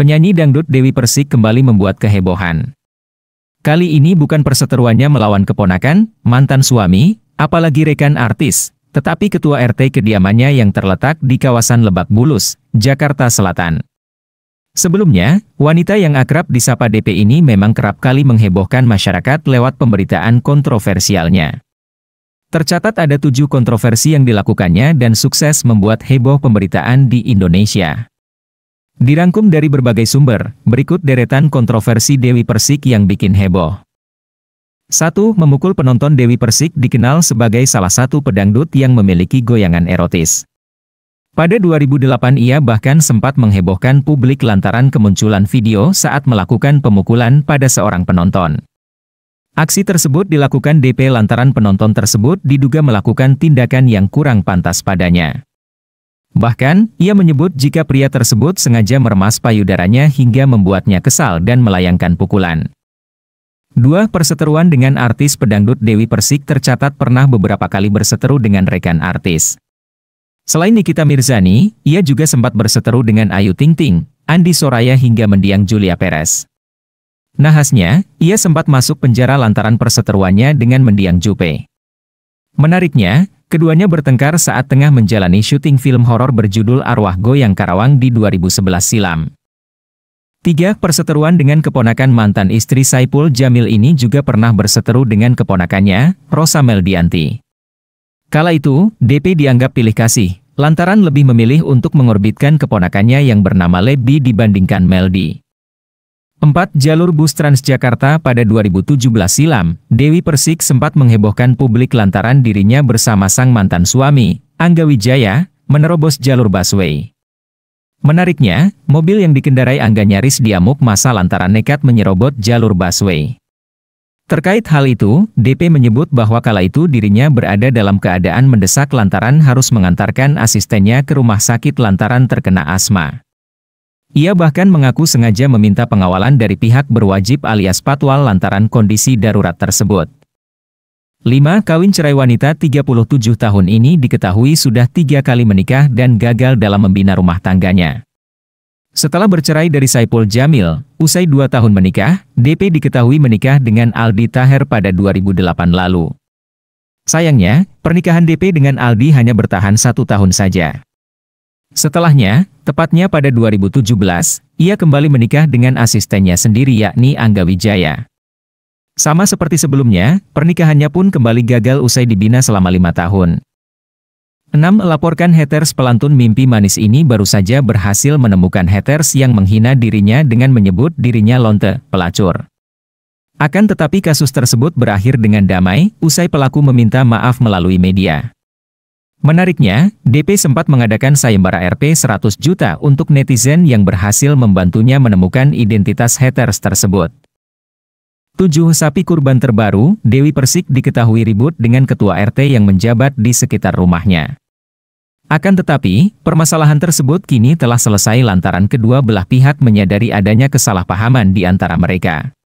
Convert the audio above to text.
Penyanyi dangdut Dewi Persik kembali membuat kehebohan. Kali ini bukan perseteruannya melawan keponakan, mantan suami, apalagi rekan artis, tetapi ketua RT kediamannya yang terletak di kawasan Lebak Bulus, Jakarta Selatan. Sebelumnya, wanita yang akrab disapa DP ini memang kerap kali menghebohkan masyarakat lewat pemberitaan kontroversialnya. Tercatat ada tujuh kontroversi yang dilakukannya dan sukses membuat heboh pemberitaan di Indonesia. Dirangkum dari berbagai sumber, berikut deretan kontroversi Dewi Persik yang bikin heboh. 1. Memukul penonton Dewi Persik dikenal sebagai salah satu pedangdut yang memiliki goyangan erotis. Pada 2008 ia bahkan sempat menghebohkan publik lantaran kemunculan video saat melakukan pemukulan pada seorang penonton. Aksi tersebut dilakukan DP lantaran penonton tersebut diduga melakukan tindakan yang kurang pantas padanya. Bahkan, ia menyebut jika pria tersebut sengaja meremas payudaranya hingga membuatnya kesal dan melayangkan pukulan. Dua perseteruan dengan artis pedangdut Dewi Persik tercatat pernah beberapa kali berseteru dengan rekan artis. Selain Nikita Mirzani, ia juga sempat berseteru dengan Ayu Ting Ting, Andi Soraya hingga mendiang Julia Perez. Nahasnya, ia sempat masuk penjara lantaran perseteruannya dengan mendiang Jupe. Menariknya, Keduanya bertengkar saat tengah menjalani syuting film horor berjudul Arwah Goyang Karawang di 2011 silam. Tiga perseteruan dengan keponakan mantan istri Saipul Jamil ini juga pernah berseteru dengan keponakannya, Rosa Meldianti. Kala itu, DP dianggap pilih kasih, lantaran lebih memilih untuk mengorbitkan keponakannya yang bernama Lebi dibandingkan Meldi. Empat Jalur bus Transjakarta pada 2017 silam, Dewi Persik sempat menghebohkan publik lantaran dirinya bersama sang mantan suami, Angga Wijaya, menerobos jalur busway. Menariknya, mobil yang dikendarai Angga nyaris diamuk masa lantaran nekat menyerobot jalur busway. Terkait hal itu, DP menyebut bahwa kala itu dirinya berada dalam keadaan mendesak lantaran harus mengantarkan asistennya ke rumah sakit lantaran terkena asma. Ia bahkan mengaku sengaja meminta pengawalan dari pihak berwajib alias patwal lantaran kondisi darurat tersebut. 5. Kawin cerai wanita 37 tahun ini diketahui sudah tiga kali menikah dan gagal dalam membina rumah tangganya. Setelah bercerai dari Saipul Jamil, usai dua tahun menikah, DP diketahui menikah dengan Aldi Taher pada 2008 lalu. Sayangnya, pernikahan DP dengan Aldi hanya bertahan satu tahun saja. Setelahnya, tepatnya pada 2017, ia kembali menikah dengan asistennya sendiri yakni Angga Wijaya. Sama seperti sebelumnya, pernikahannya pun kembali gagal usai dibina selama lima tahun. 6. Laporkan haters pelantun mimpi manis ini baru saja berhasil menemukan haters yang menghina dirinya dengan menyebut dirinya lonte, pelacur. Akan tetapi kasus tersebut berakhir dengan damai, usai pelaku meminta maaf melalui media. Menariknya, DP sempat mengadakan sayembara Rp 100 juta untuk netizen yang berhasil membantunya menemukan identitas haters tersebut. Tujuh sapi kurban terbaru, Dewi Persik diketahui ribut dengan ketua RT yang menjabat di sekitar rumahnya. Akan tetapi, permasalahan tersebut kini telah selesai lantaran kedua belah pihak menyadari adanya kesalahpahaman di antara mereka.